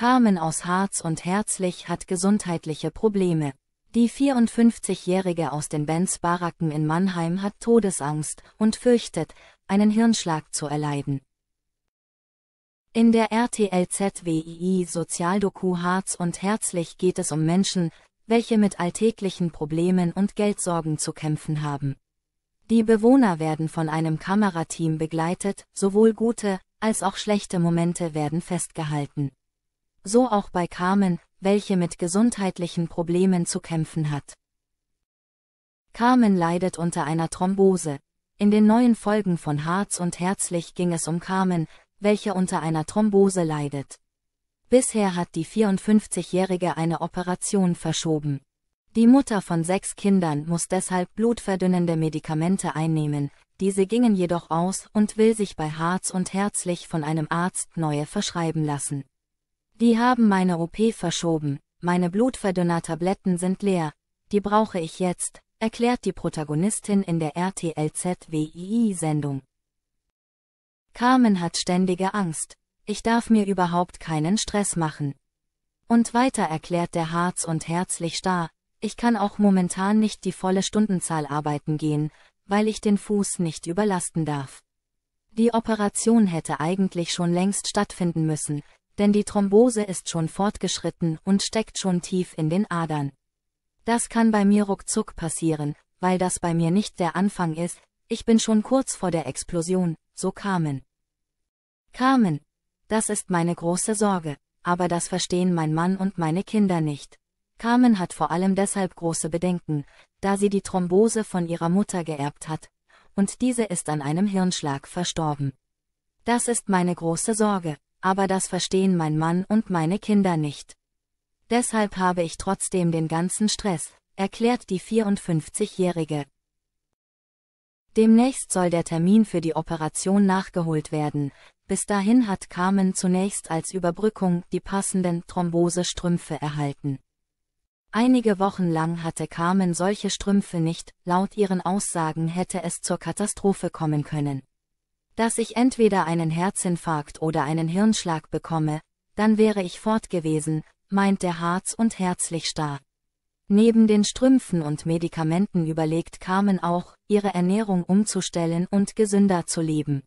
Carmen aus Harz und Herzlich hat gesundheitliche Probleme. Die 54-Jährige aus den Benz Baracken in Mannheim hat Todesangst und fürchtet, einen Hirnschlag zu erleiden. In der RTLZWII Sozialdoku Harz und Herzlich geht es um Menschen, welche mit alltäglichen Problemen und Geldsorgen zu kämpfen haben. Die Bewohner werden von einem Kamerateam begleitet, sowohl gute als auch schlechte Momente werden festgehalten so auch bei Carmen, welche mit gesundheitlichen Problemen zu kämpfen hat. Carmen leidet unter einer Thrombose. In den neuen Folgen von Harz und Herzlich ging es um Carmen, welche unter einer Thrombose leidet. Bisher hat die 54-Jährige eine Operation verschoben. Die Mutter von sechs Kindern muss deshalb blutverdünnende Medikamente einnehmen, diese gingen jedoch aus und will sich bei Harz und Herzlich von einem Arzt neue verschreiben lassen. Die haben meine OP verschoben, meine Blutverdünner-Tabletten sind leer, die brauche ich jetzt, erklärt die Protagonistin in der rtlzwii sendung Carmen hat ständige Angst, ich darf mir überhaupt keinen Stress machen. Und weiter erklärt der Harz und herzlich starr, ich kann auch momentan nicht die volle Stundenzahl arbeiten gehen, weil ich den Fuß nicht überlasten darf. Die Operation hätte eigentlich schon längst stattfinden müssen, denn die Thrombose ist schon fortgeschritten und steckt schon tief in den Adern. Das kann bei mir ruckzuck passieren, weil das bei mir nicht der Anfang ist, ich bin schon kurz vor der Explosion, so Carmen. Carmen. Das ist meine große Sorge, aber das verstehen mein Mann und meine Kinder nicht. Carmen hat vor allem deshalb große Bedenken, da sie die Thrombose von ihrer Mutter geerbt hat, und diese ist an einem Hirnschlag verstorben. Das ist meine große Sorge, aber das verstehen mein Mann und meine Kinder nicht. Deshalb habe ich trotzdem den ganzen Stress, erklärt die 54-Jährige. Demnächst soll der Termin für die Operation nachgeholt werden, bis dahin hat Carmen zunächst als Überbrückung die passenden Thrombosestrümpfe erhalten. Einige Wochen lang hatte Carmen solche Strümpfe nicht, laut ihren Aussagen hätte es zur Katastrophe kommen können dass ich entweder einen Herzinfarkt oder einen Hirnschlag bekomme, dann wäre ich fort gewesen, meint der Harz und herzlich starr. Neben den Strümpfen und Medikamenten überlegt Carmen auch, ihre Ernährung umzustellen und gesünder zu leben.